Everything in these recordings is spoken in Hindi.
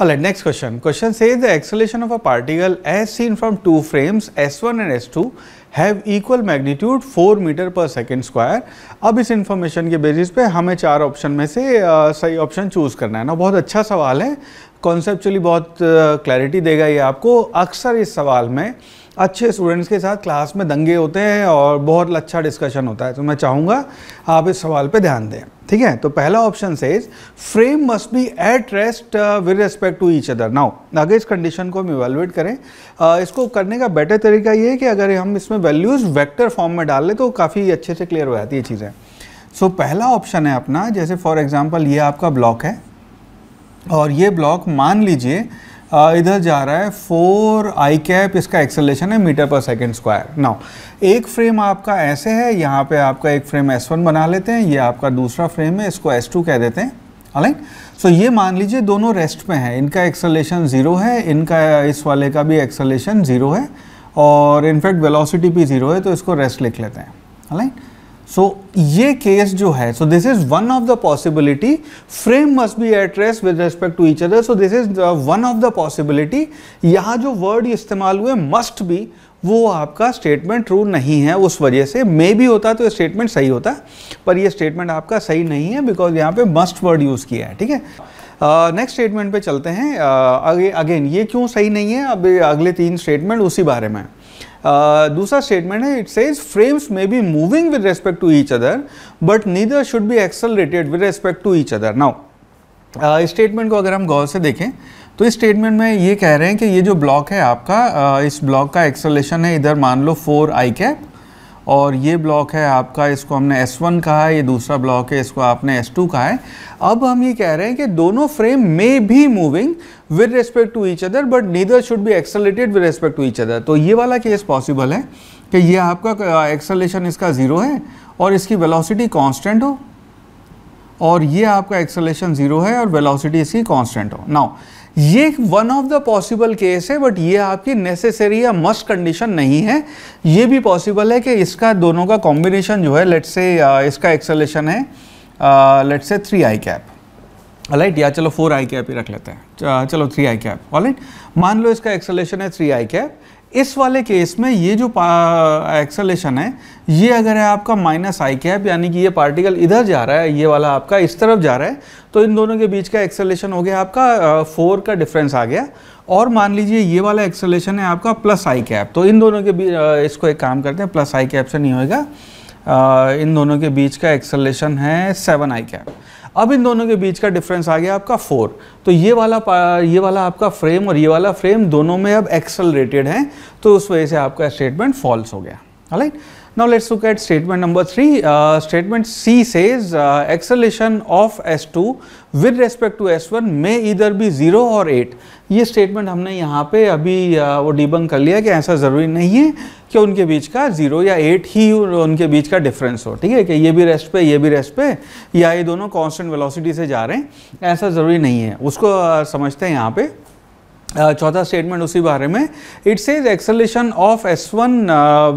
Alright, next question. Question says the acceleration of a particle as seen from two frames S1 and S2 have equal magnitude 4 metre per second square अब इस इन्फॉर्मेशन के बेसिस पे हमें चार ऑप्शन में से आ, सही ऑप्शन चूज़ करना है ना बहुत अच्छा सवाल है कॉन्सेप्चुअली बहुत क्लैरिटी देगा ये आपको अक्सर इस सवाल में अच्छे स्टूडेंट्स के साथ क्लास में दंगे होते हैं और बहुत अच्छा डिस्कशन होता है तो मैं चाहूँगा आप इस सवाल पर ध्यान दें ठीक है तो पहला option says frame must be at rest with respect to each other now अगर इस कंडीशन को हम इवेलुएट करें uh, इसको करने का बेटर तरीका ये है कि अगर हम इसमें वैल्यूज़ वेक्टर फॉर्म में डाल लें तो काफ़ी अच्छे से क्लियर हो जाती है चीज़ें सो so, पहला ऑप्शन है अपना जैसे फॉर एग्ज़ाम्पल ये आपका ब्लॉक है और ये ब्लॉक मान लीजिए इधर जा रहा है फोर आई कैप इसका एक्सेलेशन है metre per second square now एक फ्रेम आपका ऐसे है यहाँ पे आपका एक फ्रेम एस वन बना लेते हैं ये आपका दूसरा फ्रेम है इसको एस टू कह देते हैं अलाइन सो ये मान लीजिए दोनों रेस्ट में हैं इनका एक्सेलेशन ज़ीरो है इनका इस वाले का भी एक्सेलेशन ज़ीरो है और इनफैक्ट वेलोसिटी भी ज़ीरो है तो इसको रेस्ट लिख लेते हैं अलाइन सो ये केस जो है so this is one of the possibility frame must be address with respect to each other so this is one of the possibility यहाँ जो वर्ड इस्तेमाल हुए मस्ट बी वो आपका स्टेटमेंट ट्रू नहीं है उस वजह से मे भी होता तो ये स्टेटमेंट सही होता पर ये स्टेटमेंट आपका सही नहीं है बिकॉज यहाँ पे मस्ट वर्ड यूज़ किया है ठीक है नेक्स्ट स्टेटमेंट पे चलते हैं अगेन ये क्यों सही नहीं है अब अगले तीन स्टेटमेंट उसी बारे में है Uh, दूसरा स्टेटमेंट है it says frames may be moving with respect to each other but neither should be accelerated with respect to each other now इस स्टेटमेंट को अगर हम गौर से देखें तो इस स्टेटमेंट में ये कह रहे हैं कि ये जो ब्लॉक है आपका uh, इस ब्लॉक का एक्सलेशन है इधर मान लो फोर आई कैप और ये ब्लॉक है आपका इसको हमने S1 कहा है ये दूसरा ब्लॉक है इसको आपने S2 कहा है अब हम ये कह रहे हैं कि दोनों फ्रेम मे भी moving with respect to each other but neither should be accelerated with respect to each other तो ये वाला केस पॉसिबल है कि ये आपका एक्सेलेशन इसका ज़ीरो है और इसकी वेलासिटी कॉन्स्टेंट हो और ये आपका एक्सेलेशन ज़ीरो है और वेलासिटी इसकी कॉन्स्टेंट हो नाउ ये one of the possible case है बट ये आपकी नेसेसरी या मस्ट कंडीशन नहीं है ये भी पॉसिबल है कि इसका दोनों का कॉम्बिनेशन जो है लेट से uh, इसका एक्सलेशन है लेट से थ्री आई कैप राइट या चलो फोर आई कैप ही रख लेते हैं चलो थ्री आई कैप ऑलराइट मान लो इसका एक्सलेशन है थ्री आई कैप इस वाले केस में ये जो एक्सलेशन है ये अगर है आपका माइनस आई कैप यानी कि ये पार्टिकल इधर जा रहा है ये वाला आपका इस तरफ जा रहा है तो इन दोनों के बीच का एक्सलेशन हो गया आपका फोर का डिफरेंस आ गया और मान लीजिए ये वाला एक्सलेशन है आपका प्लस आई कैप तो इन दोनों के बीच इसको एक काम करते हैं प्लस आई कैप से नहीं होएगा इन दोनों के बीच का एक्सलेशन है सेवन आई कैप अब इन दोनों के बीच का डिफरेंस आ गया आपका फोर तो ये वाला ये वाला आपका फ्रेम और ये वाला फ्रेम दोनों में अब एक्सलरेटेड हैं तो उस वजह से आपका स्टेटमेंट फॉल्स हो गया right Now let's look at statement number 3. Uh, statement C says uh, acceleration of S2 with respect to S1 may either be 0 और 8. ये statement हमने यहाँ पे अभी uh, वो डिबंग कर लिया कि ऐसा ज़रूरी नहीं है कि उनके बीच का 0 या 8 ही उनके बीच का डिफरेंस हो ठीक है कि ये भी रेस्ट पे ये भी रेस्ट पे या ये दोनों कांस्टेंट वेलोसिटी से जा रहे हैं ऐसा ज़रूरी नहीं है उसको uh, समझते हैं यहाँ पे Uh, चौथा स्टेटमेंट उसी बारे में it says acceleration of S one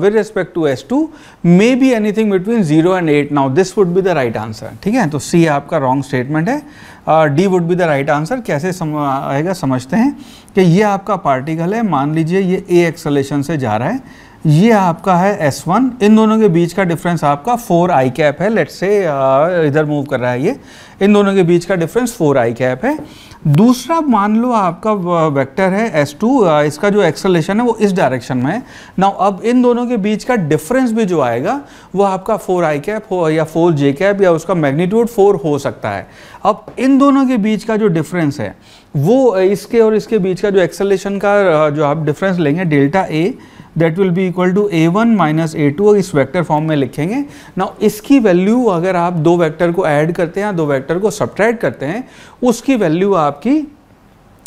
with respect to S two may be anything between zero and eight now this would be the right answer ठीक है तो सी आपका रॉन्ग स्टेटमेंट है D would be the right answer कैसे सम uh, आएगा समझते हैं कि ये आपका पार्टिकल है मान लीजिए ये ए एक्सलेशन से जा रहा है ये आपका है एस वन इन दोनों के बीच का डिफरेंस आपका फोर आई कैप है लेट से इधर मूव कर रहा है ये इन दोनों के बीच का डिफरेंस फोर आई कैप है दूसरा मान लो आपका वेक्टर है एस टू इसका जो एक्सलेशन है वो इस डायरेक्शन में है ना अब इन दोनों के बीच का डिफरेंस भी जो आएगा वो आपका फोर आई कैप हो या फोर जे कैप या उसका मैग्नीट्यूड फोर हो सकता है अब इन दोनों के बीच का जो डिफरेंस है वो इसके और इसके बीच का जो एक्सलेशन का जो आप डिफरेंस लेंगे delta A that will be equal to A one minus A two इस वैक्टर फॉर्म में लिखेंगे ना इसकी वैल्यू अगर आप दो वैक्टर को ऐड करते हैं या दो वैक्टर को सब्ट्रैक्ट करते हैं उसकी वैल्यू आपकी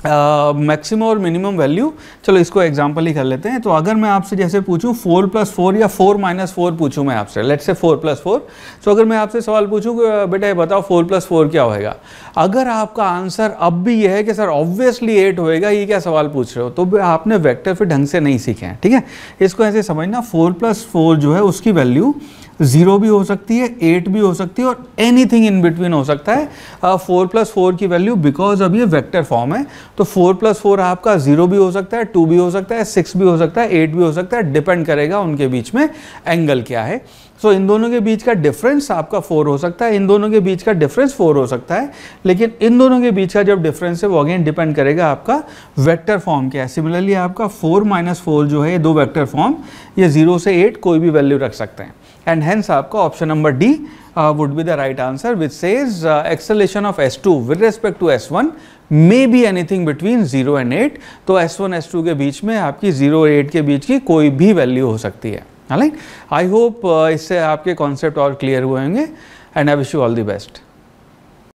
मैक्सिमम और मिनिमम वैल्यू चलो इसको एग्जांपल ही कर लेते हैं तो अगर मैं आपसे जैसे पूछूं फोर प्लस फोर या फोर माइनस फोर पूछूं मैं आपसे लेट से फोर प्लस फोर तो अगर मैं आपसे सवाल पूछूं कि बेटा ये बताओ फोर प्लस फोर क्या होएगा अगर आपका आंसर अब भी ये है कि सर ऑब्वियसली एट होएगा ये क्या सवाल पूछ रहे हो तो आपने वैक्टर फिर ढंग से नहीं सीखे हैं ठीक है इसको ऐसे समझना फोर प्लस फोर जो है उसकी वैल्यू जीरो भी हो सकती है एट भी हो सकती है और एनीथिंग इन बिटवीन हो सकता है फोर प्लस फोर की वैल्यू बिकॉज अब ये वेक्टर फॉर्म है तो फोर प्लस फोर आपका जीरो भी हो सकता है टू भी हो सकता है सिक्स भी हो सकता है एट भी हो सकता है डिपेंड करेगा उनके बीच में एंगल क्या है सो so, इन दोनों के बीच का डिफरेंस आपका फोर हो सकता है इन दोनों के बीच का डिफरेंस फोर हो सकता है लेकिन इन दोनों के बीच का जब डिफरेंस है वो अगेन डिपेंड करेगा आपका वेक्टर फॉर्म क्या है सिमिलरली आपका फोर माइनस फोर जो है ये दो वेक्टर फॉर्म ये जीरो से एट कोई भी वैल्यू रख सकते हैं एंड हैंस आपका option number D would be the right answer which says acceleration of S two with respect to S one may be anything between zero and eight तो एस वन एस टू के बीच में आपकी जीरो एट के बीच की कोई भी वैल्यू हो सकती है आई होप uh, इससे आपके कॉन्सेप्ट और क्लियर हुए होंगे and I wish you all the best